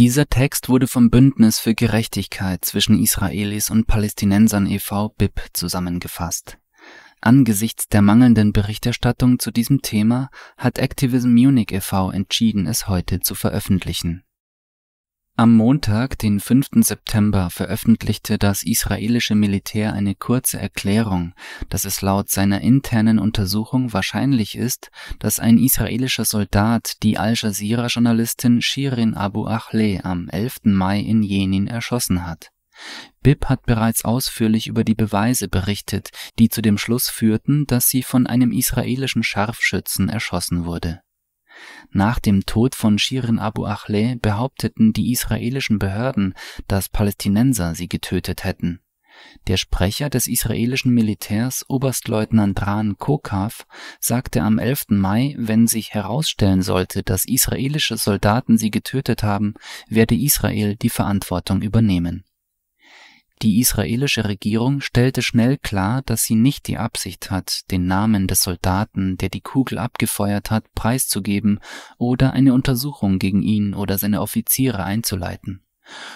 Dieser Text wurde vom Bündnis für Gerechtigkeit zwischen Israelis und Palästinensern e.V. BIP zusammengefasst. Angesichts der mangelnden Berichterstattung zu diesem Thema hat Activism Munich e.V. entschieden, es heute zu veröffentlichen am Montag, den 5. September, veröffentlichte das israelische Militär eine kurze Erklärung, dass es laut seiner internen Untersuchung wahrscheinlich ist, dass ein israelischer Soldat die Al Jazeera-Journalistin Shirin Abu Achleh am 11. Mai in Jenin erschossen hat. Bib hat bereits ausführlich über die Beweise berichtet, die zu dem Schluss führten, dass sie von einem israelischen Scharfschützen erschossen wurde nach dem Tod von Shirin Abu Achleh behaupteten die israelischen Behörden, dass Palästinenser sie getötet hätten. Der Sprecher des israelischen Militärs, Oberstleutnant Ran Kokav, sagte am 11. Mai, wenn sich herausstellen sollte, dass israelische Soldaten sie getötet haben, werde Israel die Verantwortung übernehmen die israelische Regierung stellte schnell klar, dass sie nicht die Absicht hat, den Namen des Soldaten, der die Kugel abgefeuert hat, preiszugeben oder eine Untersuchung gegen ihn oder seine Offiziere einzuleiten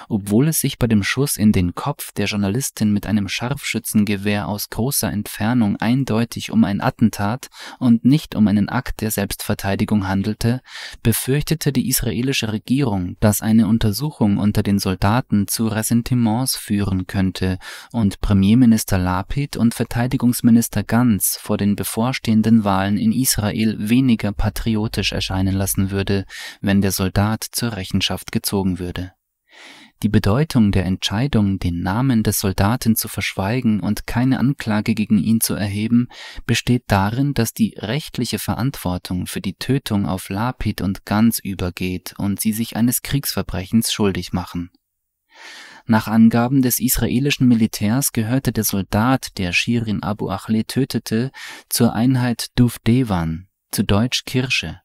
obwohl es sich bei dem Schuss in den Kopf der Journalistin mit einem Scharfschützengewehr aus großer Entfernung eindeutig um ein Attentat und nicht um einen Akt der Selbstverteidigung handelte, befürchtete die israelische Regierung, dass eine Untersuchung unter den Soldaten zu Ressentiments führen könnte und Premierminister Lapid und Verteidigungsminister Ganz vor den bevorstehenden Wahlen in Israel weniger patriotisch erscheinen lassen würde, wenn der Soldat zur Rechenschaft gezogen würde. Die Bedeutung der Entscheidung, den Namen des Soldaten zu verschweigen und keine Anklage gegen ihn zu erheben, besteht darin, dass die rechtliche Verantwortung für die Tötung auf Lapid und Gans übergeht und sie sich eines Kriegsverbrechens schuldig machen. Nach Angaben des israelischen Militärs gehörte der Soldat, der Shirin Abu Achleh tötete, zur Einheit Duvdevan, zu Deutsch Kirsche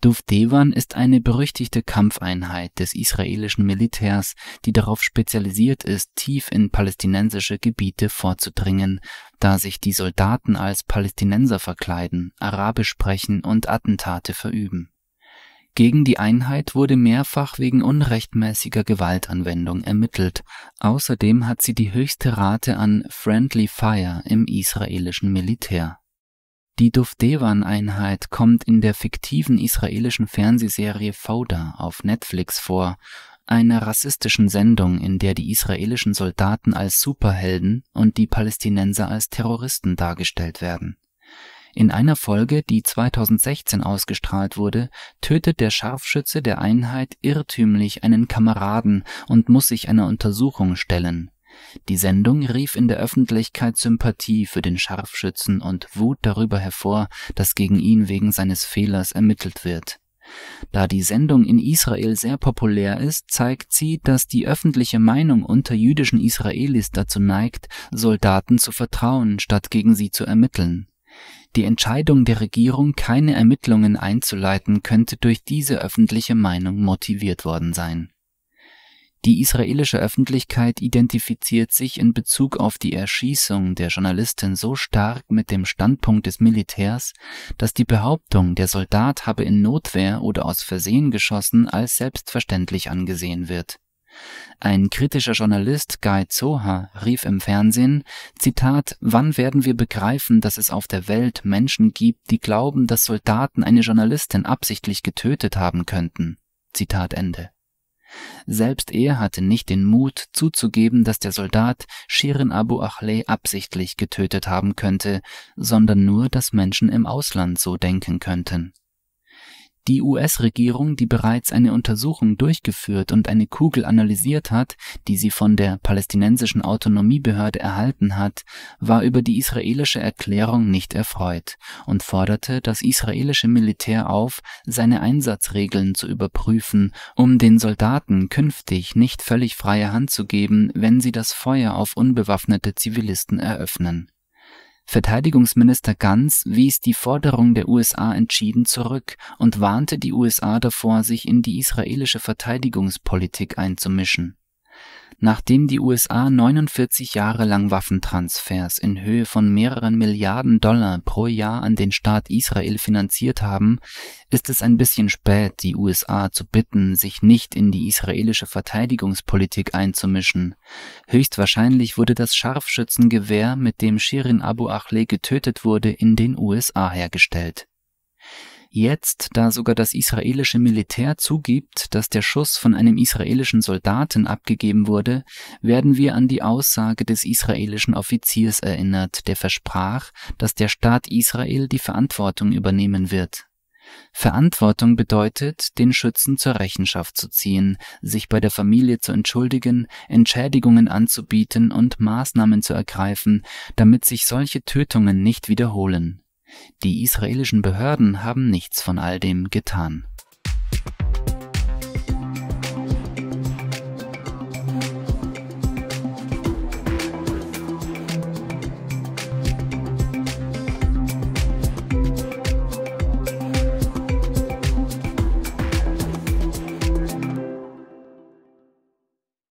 Dufdevan ist eine berüchtigte Kampfeinheit des israelischen Militärs, die darauf spezialisiert ist, tief in palästinensische Gebiete vorzudringen, da sich die Soldaten als Palästinenser verkleiden, Arabisch sprechen und Attentate verüben. Gegen die Einheit wurde mehrfach wegen unrechtmäßiger Gewaltanwendung ermittelt. Außerdem hat sie die höchste Rate an Friendly Fire im israelischen Militär die Dufdevan-Einheit kommt in der fiktiven israelischen Fernsehserie Fauda auf Netflix vor, einer rassistischen Sendung, in der die israelischen Soldaten als Superhelden und die Palästinenser als Terroristen dargestellt werden. In einer Folge, die 2016 ausgestrahlt wurde, tötet der Scharfschütze der Einheit irrtümlich einen Kameraden und muss sich einer Untersuchung stellen die Sendung rief in der Öffentlichkeit Sympathie für den Scharfschützen und Wut darüber hervor, dass gegen ihn wegen seines Fehlers ermittelt wird. Da die Sendung in Israel sehr populär ist, zeigt sie, dass die öffentliche Meinung unter jüdischen Israelis dazu neigt, Soldaten zu vertrauen, statt gegen sie zu ermitteln. Die Entscheidung der Regierung, keine Ermittlungen einzuleiten, könnte durch diese öffentliche Meinung motiviert worden sein die israelische Öffentlichkeit identifiziert sich in Bezug auf die Erschießung der Journalistin so stark mit dem Standpunkt des Militärs, dass die Behauptung, der Soldat habe in Notwehr oder aus Versehen geschossen, als selbstverständlich angesehen wird. Ein kritischer Journalist Guy Zohar rief im Fernsehen, Zitat, wann werden wir begreifen, dass es auf der Welt Menschen gibt, die glauben, dass Soldaten eine Journalistin absichtlich getötet haben könnten? Zitat Ende. Selbst er hatte nicht den Mut zuzugeben, dass der Soldat Shirin Abu Achleh absichtlich getötet haben könnte, sondern nur, dass Menschen im Ausland so denken könnten. Die US-Regierung, die bereits eine Untersuchung durchgeführt und eine Kugel analysiert hat, die sie von der palästinensischen Autonomiebehörde erhalten hat, war über die israelische Erklärung nicht erfreut und forderte das israelische Militär auf, seine Einsatzregeln zu überprüfen, um den Soldaten künftig nicht völlig freie Hand zu geben, wenn sie das Feuer auf unbewaffnete Zivilisten eröffnen Verteidigungsminister Gantz wies die Forderung der USA entschieden zurück und warnte die USA davor, sich in die israelische Verteidigungspolitik einzumischen Nachdem die USA 49 Jahre lang Waffentransfers in Höhe von mehreren Milliarden Dollar pro Jahr an den Staat Israel finanziert haben, ist es ein bisschen spät, die USA zu bitten, sich nicht in die israelische Verteidigungspolitik einzumischen. Höchstwahrscheinlich wurde das Scharfschützengewehr, mit dem Shirin Abu Achleh getötet wurde, in den USA hergestellt. Jetzt, da sogar das israelische Militär zugibt, dass der Schuss von einem israelischen Soldaten abgegeben wurde, werden wir an die Aussage des israelischen Offiziers erinnert, der versprach, dass der Staat Israel die Verantwortung übernehmen wird. Verantwortung bedeutet, den Schützen zur Rechenschaft zu ziehen, sich bei der Familie zu entschuldigen, Entschädigungen anzubieten und Maßnahmen zu ergreifen, damit sich solche Tötungen nicht wiederholen. Die israelischen Behörden haben nichts von all dem getan.